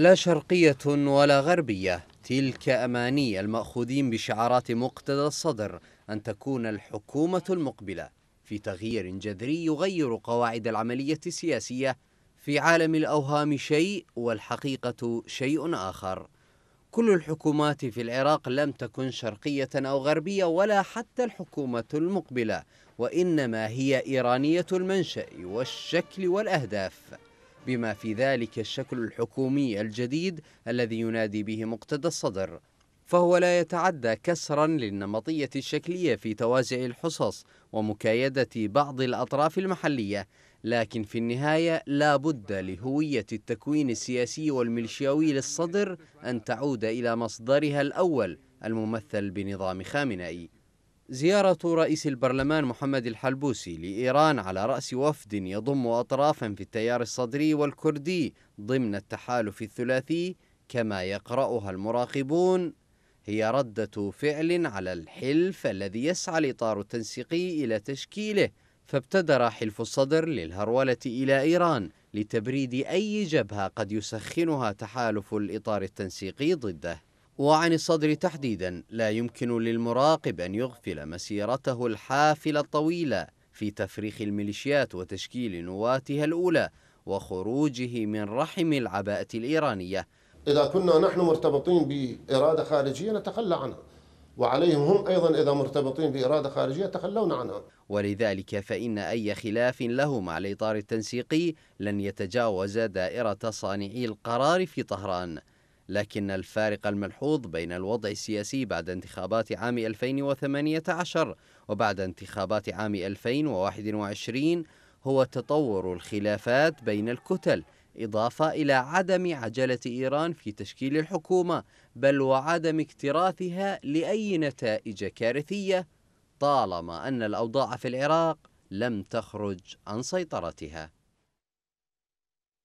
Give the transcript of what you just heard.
لا شرقية ولا غربية تلك أماني المأخوذين بشعارات مقتدى الصدر أن تكون الحكومة المقبلة في تغيير جذري يغير قواعد العملية السياسية في عالم الأوهام شيء والحقيقة شيء آخر كل الحكومات في العراق لم تكن شرقية أو غربية ولا حتى الحكومة المقبلة وإنما هي إيرانية المنشأ والشكل والأهداف بما في ذلك الشكل الحكومي الجديد الذي ينادي به مقتدى الصدر فهو لا يتعدى كسرا للنمطية الشكلية في توازع الحصص ومكايدة بعض الأطراف المحلية لكن في النهاية لا بد لهوية التكوين السياسي والميليشياوي للصدر أن تعود إلى مصدرها الأول الممثل بنظام خامنائي زيارة رئيس البرلمان محمد الحلبوسي لإيران على رأس وفد يضم أطرافا في التيار الصدري والكردي ضمن التحالف الثلاثي كما يقرأها المراقبون هي ردة فعل على الحلف الذي يسعى الإطار التنسيقي إلى تشكيله فابتدر حلف الصدر للهرولة إلى إيران لتبريد أي جبهة قد يسخنها تحالف الإطار التنسيقي ضده وعن الصدر تحديدا لا يمكن للمراقب أن يغفل مسيرته الحافلة الطويلة في تفريخ الميليشيات وتشكيل نواتها الأولى وخروجه من رحم العباءة الإيرانية إذا كنا نحن مرتبطين بإرادة خارجية نتخلى عنها وعليهم هم أيضا إذا مرتبطين بإرادة خارجية تخلون عنها ولذلك فإن أي خلاف له مع الإطار التنسيقي لن يتجاوز دائرة صانعي القرار في طهران لكن الفارق الملحوظ بين الوضع السياسي بعد انتخابات عام 2018 وبعد انتخابات عام 2021 هو تطور الخلافات بين الكتل إضافة إلى عدم عجلة إيران في تشكيل الحكومة بل وعدم اكتراثها لأي نتائج كارثية طالما أن الأوضاع في العراق لم تخرج عن سيطرتها